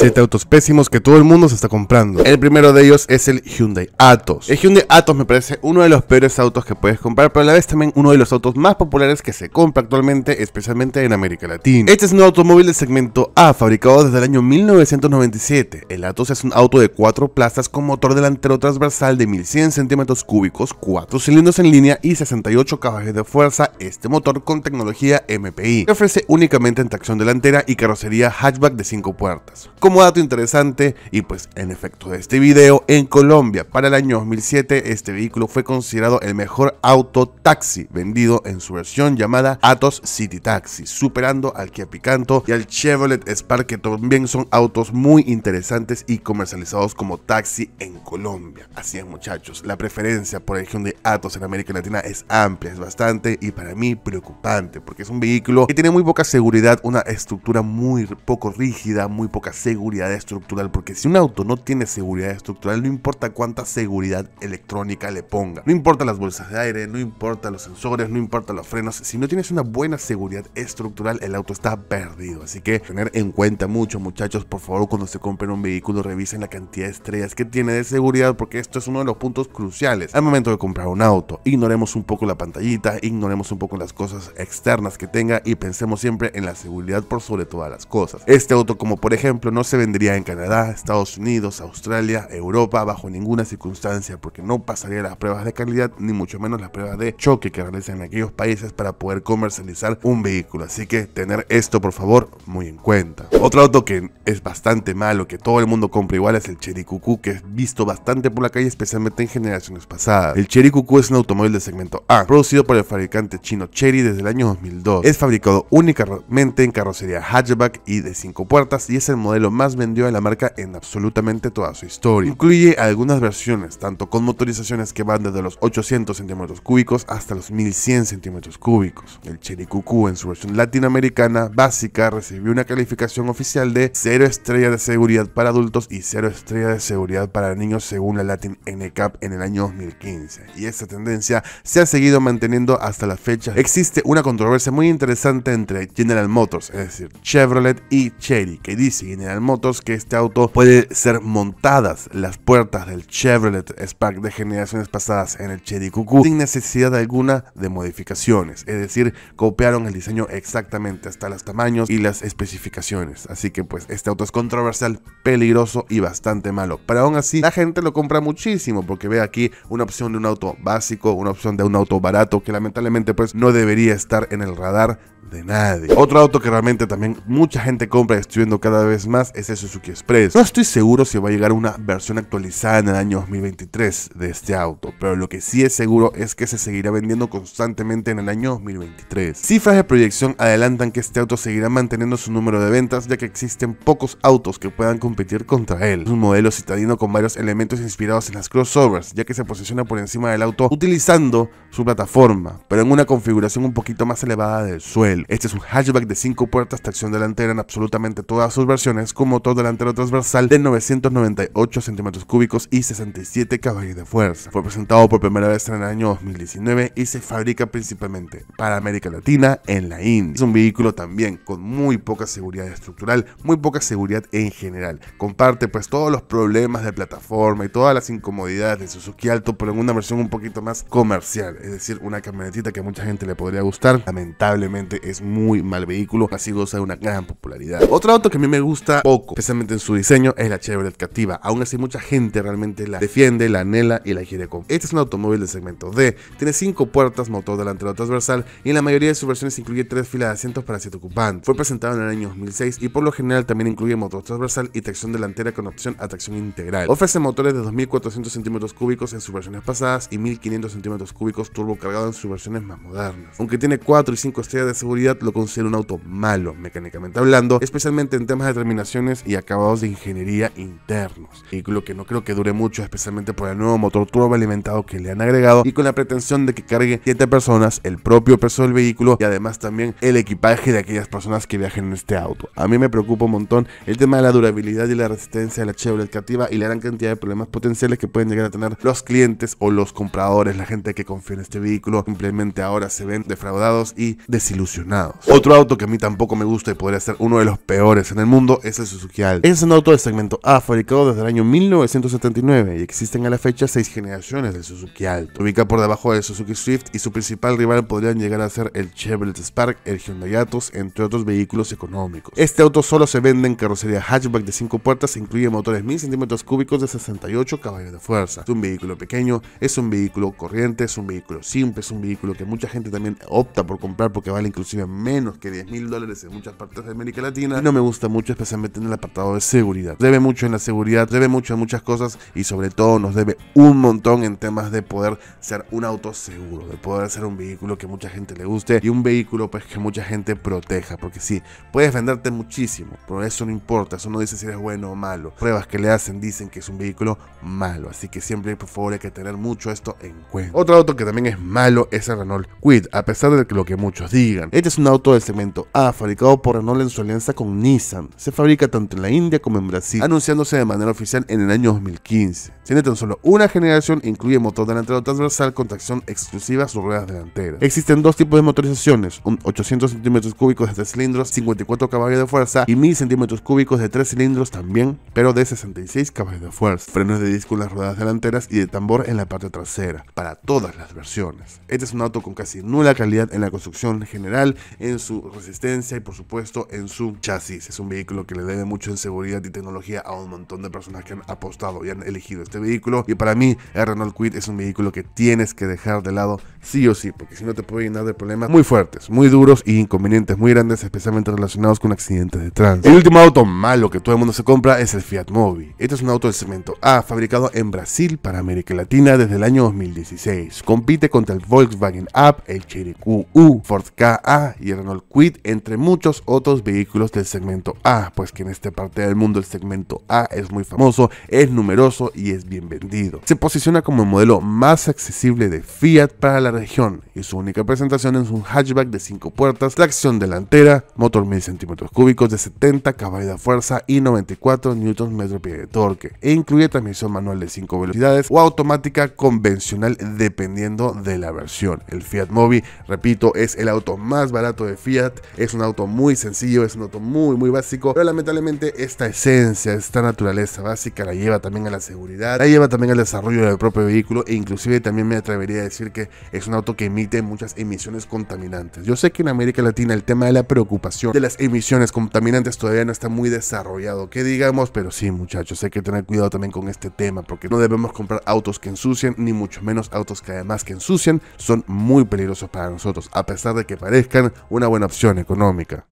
7 autos pésimos que todo el mundo se está comprando. El primero de ellos es el Hyundai Atos. El Hyundai Atos me parece uno de los peores autos que puedes comprar, pero a la vez también uno de los autos más populares que se compra actualmente, especialmente en América Latina. Este es un automóvil de segmento A, fabricado desde el año 1997. El Atos es un auto de 4 plazas con motor delantero transversal de 1100 centímetros cúbicos, 4 cilindros en línea y 68 caballos de fuerza. Este motor con tecnología MPI que ofrece únicamente en tracción delantera y carrocería hatchback de 5 puertas como dato interesante, y pues en efecto de este video, en Colombia para el año 2007 este vehículo fue considerado el mejor auto taxi vendido en su versión llamada Atos City Taxi, superando al Kia Picanto y al Chevrolet Spark que también son autos muy interesantes y comercializados como taxi en Colombia. Así es muchachos, la preferencia por región de Atos en América Latina es amplia, es bastante y para mí preocupante porque es un vehículo que tiene muy poca seguridad, una estructura muy poco rígida, muy poca seguridad estructural, porque si un auto no tiene seguridad estructural, no importa cuánta seguridad electrónica le ponga, no importa las bolsas de aire, no importa los sensores, no importa los frenos, si no tienes una buena seguridad estructural, el auto está perdido. Así que tener en cuenta mucho, muchachos, por favor, cuando se compren un vehículo, revisen la cantidad de estrellas que tiene de seguridad, porque esto es uno de los puntos cruciales al momento de comprar un auto. Ignoremos un poco la pantallita, ignoremos un poco las cosas externas que tenga y pensemos siempre en la seguridad por sobre todas las cosas. Este auto, como por ejemplo, no se vendería en Canadá, Estados Unidos, Australia, Europa, bajo ninguna circunstancia, porque no pasaría las pruebas de calidad, ni mucho menos las pruebas de choque que realizan en aquellos países para poder comercializar un vehículo. Así que tener esto, por favor, muy en cuenta. Otro auto que es bastante malo, que todo el mundo compra igual, es el Cherry Cucú, que es visto bastante por la calle, especialmente en generaciones pasadas. El Cherry Cucú es un automóvil de segmento A, producido por el fabricante chino Cherry desde el año 2002. Es fabricado únicamente en carrocería hatchback y de cinco puertas y es el modelo más más vendió de la marca en absolutamente toda su historia. Incluye algunas versiones, tanto con motorizaciones que van desde los 800 centímetros cúbicos hasta los 1100 centímetros cúbicos. El Cherry Cucú en su versión latinoamericana básica recibió una calificación oficial de 0 estrella de seguridad para adultos y 0 estrellas de seguridad para niños según la Latin NCAP en el año 2015. Y esta tendencia se ha seguido manteniendo hasta la fecha. Existe una controversia muy interesante entre General Motors, es decir, Chevrolet y Cherry, que dice General Motors que este auto puede ser montadas las puertas del Chevrolet Spark de generaciones pasadas en el Chevy Cuckoo sin necesidad alguna de modificaciones, es decir, copiaron el diseño exactamente hasta los tamaños y las especificaciones, así que pues este auto es controversial, peligroso y bastante malo, pero aún así la gente lo compra muchísimo porque ve aquí una opción de un auto básico, una opción de un auto barato que lamentablemente pues no debería estar en el radar de nadie. Otro auto que realmente también mucha gente compra y estoy viendo cada vez más es el Suzuki Express. No estoy seguro si va a llegar una versión actualizada en el año 2023 de este auto, pero lo que sí es seguro es que se seguirá vendiendo constantemente en el año 2023. Cifras de proyección adelantan que este auto seguirá manteniendo su número de ventas ya que existen pocos autos que puedan competir contra él. Es un modelo citadino con varios elementos inspirados en las crossovers, ya que se posiciona por encima del auto utilizando su plataforma, pero en una configuración un poquito más elevada del suelo. Este es un hatchback de 5 puertas, tracción delantera en absolutamente todas sus versiones, con motor delantero transversal de 998 centímetros cúbicos y 67 caballos de fuerza. Fue presentado por primera vez en el año 2019 y se fabrica principalmente para América Latina en la India. Es un vehículo también con muy poca seguridad estructural, muy poca seguridad en general. Comparte pues todos los problemas de plataforma y todas las incomodidades de Suzuki Alto, pero en una versión un poquito más comercial, es decir, una camionetita que a mucha gente le podría gustar. Lamentablemente es muy mal vehículo, así goza de una gran popularidad. Otro auto que a mí me gusta poco, especialmente en su diseño, es la Chevrolet Captiva. Aún así mucha gente realmente la defiende, la anhela y la quiere con. Este es un automóvil de segmento D, tiene 5 puertas, motor delantero transversal y en la mayoría de sus versiones incluye 3 filas de asientos para 7 ocupantes. Fue presentado en el año 2006 y por lo general también incluye motor transversal y tracción delantera con opción a tracción integral. Ofrece motores de 2.400 centímetros cúbicos en sus versiones pasadas y 1.500 centímetros cúbicos turbo cargado en sus versiones más modernas. Aunque tiene 4 y 5 estrellas de seguridad, lo considero un auto malo, mecánicamente hablando, especialmente en temas de terminaciones y acabados de ingeniería internos. Vehículo que no creo que dure mucho, especialmente por el nuevo motor turbo alimentado que le han agregado y con la pretensión de que cargue 7 personas, el propio peso del vehículo y además también el equipaje de aquellas personas que viajen en este auto. A mí me preocupa un montón el tema de la durabilidad y la resistencia de la Chevrolet educativa y la gran cantidad de problemas potenciales que pueden llegar a tener los clientes o los compradores, la gente que confía en este vehículo, simplemente ahora se ven defraudados y desilusionados. Otro auto que a mí tampoco me gusta y podría ser uno de los peores en el mundo es el Suzuki Alto. Es un auto de segmento A fabricado desde el año 1979 y existen a la fecha 6 generaciones de Suzuki Alto. Ubica por debajo del Suzuki Swift y su principal rival podrían llegar a ser el Chevrolet Spark, el Hyundai Atos, entre otros vehículos económicos. Este auto solo se vende en carrocería hatchback de 5 puertas e incluye motores 1000 centímetros cúbicos de 68 caballos de fuerza. Es un vehículo pequeño, es un vehículo corriente, es un vehículo simple, es un vehículo que mucha gente también opta por comprar porque vale incluso menos que 10 mil dólares en muchas partes de América Latina, no me gusta mucho, especialmente en el apartado de seguridad. Debe mucho en la seguridad, debe mucho en muchas cosas y sobre todo nos debe un montón en temas de poder ser un auto seguro, de poder ser un vehículo que mucha gente le guste y un vehículo pues que mucha gente proteja, porque si puedes venderte muchísimo, pero eso no importa, eso no dice si eres bueno o malo. Pruebas que le hacen dicen que es un vehículo malo, así que siempre por favor hay que tener mucho esto en cuenta. Otro auto que también es malo es el Renault Quid, a pesar de lo que muchos digan. Este es un auto del segmento A, ah, fabricado por Renault en su alianza con Nissan. Se fabrica tanto en la India como en Brasil, anunciándose de manera oficial en el año 2015. Tiene tan solo una generación e incluye motor delantero transversal con tracción exclusiva a sus ruedas delanteras. Existen dos tipos de motorizaciones, un 800 centímetros cúbicos de 3 cilindros, 54 caballos de fuerza y 1000 centímetros cúbicos de 3 cilindros también, pero de 66 caballos de fuerza. Frenos de disco en las ruedas delanteras y de tambor en la parte trasera, para todas las versiones. Este es un auto con casi nula calidad en la construcción general en su resistencia y por supuesto en su chasis. Es un vehículo que le debe mucho en seguridad y tecnología a un montón de personas que han apostado y han elegido este vehículo. Y para mí, el Renault Quid es un vehículo que tienes que dejar de lado sí o sí, porque si no te puede llenar de problemas muy fuertes, muy duros y e inconvenientes muy grandes, especialmente relacionados con accidentes de tránsito. El último auto malo que todo el mundo se compra es el Fiat Mobi. Este es un auto de cemento A, fabricado en Brasil para América Latina desde el año 2016. Compite contra el Volkswagen Up, el Chevrolet QU, Ford Ka y el Renault Quid, entre muchos otros vehículos del segmento A, pues que en esta parte del mundo el segmento A es muy famoso, es numeroso y es bien vendido. Se posiciona como el modelo más accesible de Fiat para la región y su única presentación es un hatchback de 5 puertas, tracción delantera, motor 1000 centímetros cúbicos de 70 caballos de fuerza y 94 Nm pie de torque e incluye transmisión manual de 5 velocidades o automática convencional dependiendo de la versión. El Fiat Mobi, repito, es el auto más barato de Fiat, es un auto muy sencillo, es un auto muy, muy básico, pero lamentablemente esta esencia, esta naturaleza básica la lleva también a la seguridad, la lleva también al desarrollo del propio vehículo e inclusive también me atrevería a decir que es un auto que emite muchas emisiones contaminantes. Yo sé que en América Latina el tema de la preocupación de las emisiones contaminantes todavía no está muy desarrollado, que digamos, pero sí muchachos, hay que tener cuidado también con este tema porque no debemos comprar autos que ensucian, ni mucho menos autos que además que ensucian son muy peligrosos para nosotros, a pesar de que parezca una buena opción económica.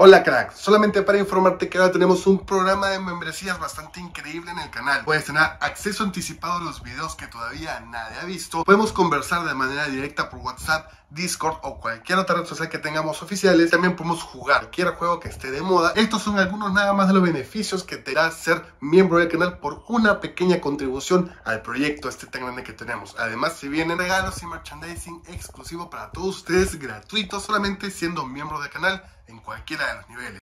Hola crack, solamente para informarte que ahora tenemos un programa de membresías bastante increíble en el canal. Puedes tener acceso anticipado a los videos que todavía nadie ha visto. Podemos conversar de manera directa por WhatsApp, Discord o cualquier otra red social que tengamos oficiales. También podemos jugar cualquier juego que esté de moda. Estos son algunos nada más de los beneficios que te da ser miembro del canal por una pequeña contribución al proyecto este tan grande que tenemos. Además, si vienen regalos y merchandising exclusivo para todos ustedes gratuito solamente siendo miembro del canal en cualquiera de los niveles.